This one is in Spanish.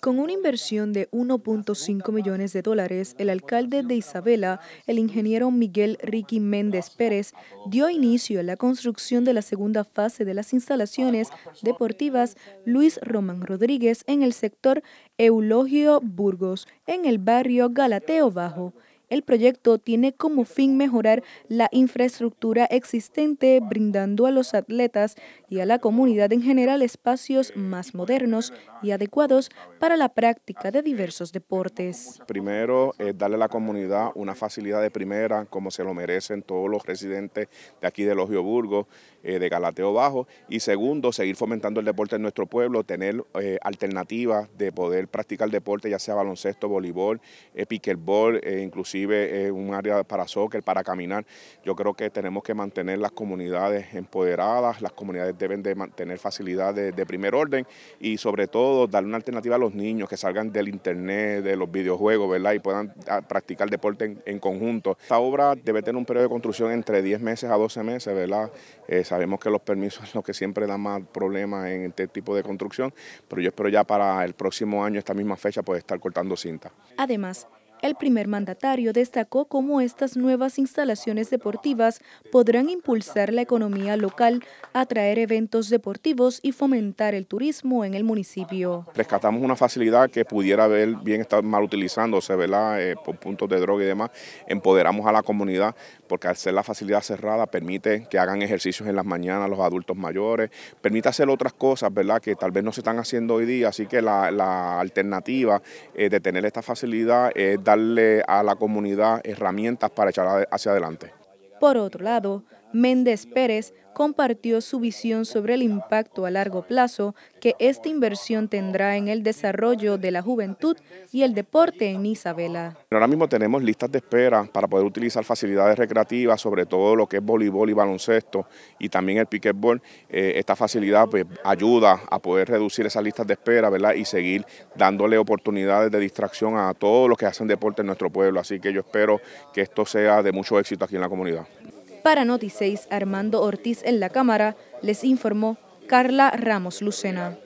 Con una inversión de 1.5 millones de dólares, el alcalde de Isabela, el ingeniero Miguel Ricky Méndez Pérez, dio inicio a la construcción de la segunda fase de las instalaciones deportivas Luis Román Rodríguez en el sector Eulogio Burgos, en el barrio Galateo Bajo. El proyecto tiene como fin mejorar la infraestructura existente, brindando a los atletas y a la comunidad en general espacios más modernos y adecuados para la práctica de diversos deportes. Primero, es eh, darle a la comunidad una facilidad de primera, como se lo merecen todos los residentes de aquí de Logio Burgos, eh, de Galateo Bajo. Y segundo, seguir fomentando el deporte en nuestro pueblo, tener eh, alternativas de poder practicar deporte, ya sea baloncesto, voleibol, eh, inclusive eh, un área para soccer, para caminar. Yo creo que tenemos que mantener las comunidades empoderadas, las comunidades deben de mantener facilidades de primer orden y sobre todo darle una alternativa a los niños que salgan del internet, de los videojuegos, ¿verdad? Y puedan ah, practicar deporte en, conjunto. Esta obra debe tener un periodo de construcción entre 10 meses a 12 meses, ¿verdad? Eh, sabemos que los permisos son lo que siempre dan más problemas en este tipo de construcción, pero yo espero ya para el próximo año, esta misma fecha, poder estar cortando cinta. Además, el primer mandatario destacó cómo estas nuevas instalaciones deportivas podrán impulsar la economía local, atraer eventos deportivos y fomentar el turismo en el municipio. Rescatamos una facilidad que pudiera haber bien estar mal utilizándose, ¿verdad? Eh, por puntos de droga y demás. Empoderamos a la comunidad porque al ser la facilidad cerrada permite que hagan ejercicios en las mañanas los adultos mayores, permite hacer otras cosas, ¿verdad? Que tal vez no se están haciendo hoy día, así que la, alternativa eh, de tener esta facilidad es darle a la comunidad herramientas para echar hacia adelante. Por otro lado, Méndez Pérez compartió su visión sobre el impacto a largo plazo que esta inversión tendrá en el desarrollo de la juventud y el deporte en Isabela. Ahora mismo tenemos listas de espera para poder utilizar facilidades recreativas, sobre todo lo que es voleibol y baloncesto y también el piquetbol. Eh, esta facilidad pues, ayuda a poder reducir esas listas de espera ¿verdad? y seguir dándole oportunidades de distracción a todos los que hacen deporte en nuestro pueblo. Así que yo espero que esto sea de mucho éxito aquí en la comunidad. Para Noticeis, Armando Ortiz en la cámara, les informó Carla Ramos Lucena.